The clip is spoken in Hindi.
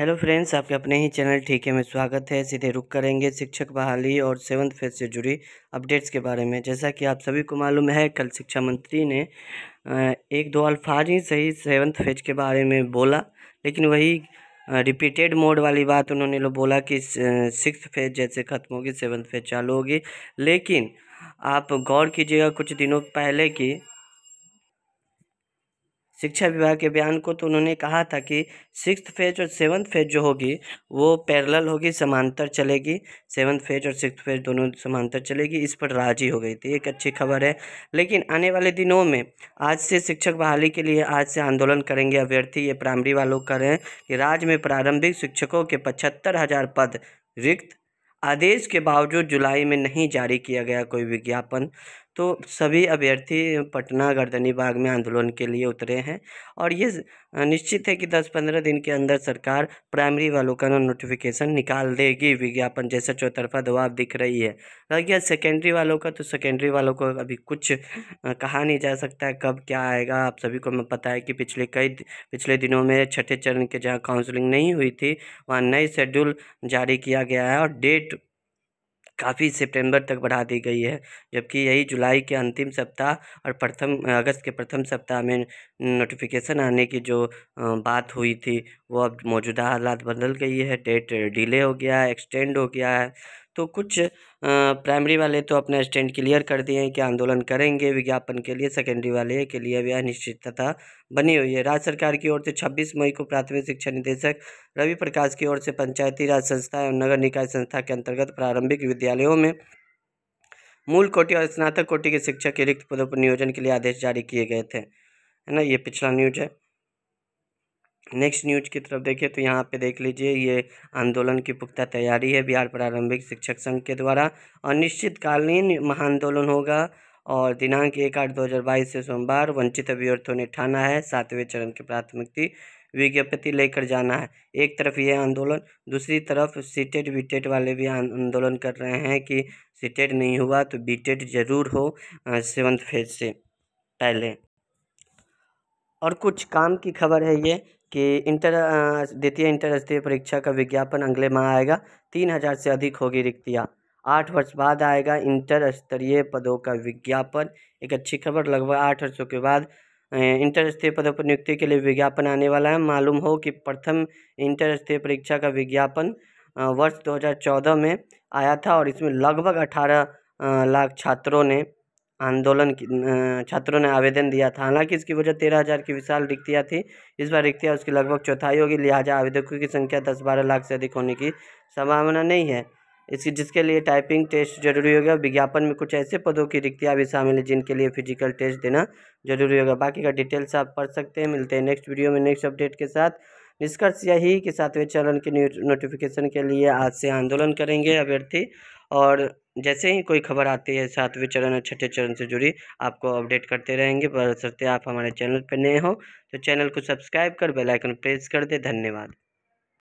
हेलो फ्रेंड्स आपके अपने ही चैनल ठीक है में स्वागत है सीधे रुक करेंगे शिक्षक बहाली और सेवन्थ फेज से जुड़ी अपडेट्स के बारे में जैसा कि आप सभी को मालूम है कल शिक्षा मंत्री ने एक दो अल्फाज ही सही सेवन्थ फेज के बारे में बोला लेकिन वही रिपीटेड मोड वाली बात उन्होंने लोग बोला कि सिक्स फेज जैसे ख़त्म होगी सेवन्थ फेज चालू होगी लेकिन आप गौर कीजिएगा कुछ दिनों पहले की शिक्षा विभाग के बयान को तो उन्होंने कहा था कि सिक्स फेज और सेवन्थ फेज जो होगी वो पैरेलल होगी समांतर चलेगी सेवन्थ फेज और सिक्स फेज दोनों समांतर चलेगी इस पर राजी हो गई थी एक अच्छी खबर है लेकिन आने वाले दिनों में आज से शिक्षक बहाली के लिए आज से आंदोलन करेंगे अभ्यर्थी ये प्राइमरी वालों का रहें कि राज्य में प्रारंभिक शिक्षकों के पचहत्तर हज़ार पद रिक्त आदेश के बावजूद जुलाई में नहीं जारी किया गया कोई विज्ञापन तो सभी अभ्यर्थी पटना गर्दनी बाग में आंदोलन के लिए उतरे हैं और ये निश्चित है कि 10-15 दिन के अंदर सरकार प्राइमरी वालों का नोटिफिकेशन निकाल देगी विज्ञापन जैसा चौतरफा दबाव दिख रही है रह गया सेकेंडरी वालों का तो सेकेंडरी वालों को अभी कुछ कहा नहीं जा सकता कब क्या आएगा आप सभी को मैं पता है कि पिछले कई पिछले दिनों में छठे चरण के जहाँ काउंसलिंग नहीं हुई थी वहाँ नए शेड्यूल जारी किया गया है और डेट काफ़ी सितंबर तक बढ़ा दी गई है जबकि यही जुलाई के अंतिम सप्ताह और प्रथम अगस्त के प्रथम सप्ताह में नोटिफिकेशन आने की जो बात हुई थी वो अब मौजूदा हालात बदल गई है डेट डिले हो गया है एक्सटेंड हो गया है तो कुछ प्राइमरी वाले तो अपना स्टैंड क्लियर कर दिए हैं कि आंदोलन करेंगे विज्ञापन के लिए सेकेंडरी वाले के लिए भी अनिश्चितता बनी हुई है राज्य सरकार की ओर से 26 मई को प्राथमिक शिक्षा निदेशक रवि प्रकाश की ओर से पंचायती राज संस्था एवं नगर निकाय संस्था के अंतर्गत प्रारंभिक विद्यालयों में मूल कोटि और स्नातक कोटि के शिक्षक के रिक्त पदों पर नियोजन के लिए आदेश जारी किए गए थे है ना ये पिछला न्यूज है नेक्स्ट न्यूज की तरफ देखिए तो यहाँ पे देख लीजिए ये आंदोलन की पुख्ता तैयारी है बिहार प्रारंभिक शिक्षक संघ के द्वारा अनिश्चितकालीन महाआंदोलन होगा और दिनांक एक आठ दो हज़ार बाईस से सोमवार वंचित अभ्यर्थियों ने ठाना है सातवें चरण की प्राथमिकता विज्ञप्ति लेकर जाना है एक तरफ ये आंदोलन दूसरी तरफ सीटेट बीटेट वाले भी आंदोलन कर रहे हैं कि सीटेट नहीं हुआ तो बीटेट जरूर हो सेवन्थ फेज से पहले और कुछ काम की खबर है ये कि इंटर द्वितीय इंटर स्तरीय परीक्षा का विज्ञापन अगले माह आएगा तीन हज़ार से अधिक होगी रिक्तियाँ आठ वर्ष बाद आएगा इंटर स्तरीय पदों का विज्ञापन एक अच्छी खबर लगभग आठ वर्षों के बाद इंटर स्तरीय पदों पर नियुक्ति के लिए विज्ञापन आने वाला है मालूम हो कि प्रथम इंटर स्तरीय परीक्षा का विज्ञापन वर्ष 2014 में आया था और इसमें लगभग 18 लाख छात्रों ने आंदोलन छात्रों ने आवेदन दिया था हालांकि इसकी वजह तेरह हज़ार की विशाल रिक्तियाँ थी इस बार रिक्तियाँ उसकी लगभग चौथाई होगी लिहाजा आवेदकों की संख्या दस बारह लाख से अधिक होने की संभावना नहीं है इसकी जिसके लिए टाइपिंग टेस्ट जरूरी होगा विज्ञापन में कुछ ऐसे पदों की रिक्तियाँ भी शामिल हैं जिनके लिए फिजिकल टेस्ट देना जरूरी होगा बाकी का डिटेल्स आप पढ़ सकते हैं मिलते हैं नेक्स्ट वीडियो में नेक्स्ट अपडेट के साथ निष्कर्ष यही कि सातवें चरण के नोटिफिकेशन के लिए आज से आंदोलन करेंगे अभ्यर्थी और जैसे ही कोई खबर आती है सातवें चरण और छठे चरण से जुड़ी आपको अपडेट करते रहेंगे सत्य आप हमारे चैनल पर नए हो तो चैनल को सब्सक्राइब कर बेल आइकन प्रेस कर दें धन्यवाद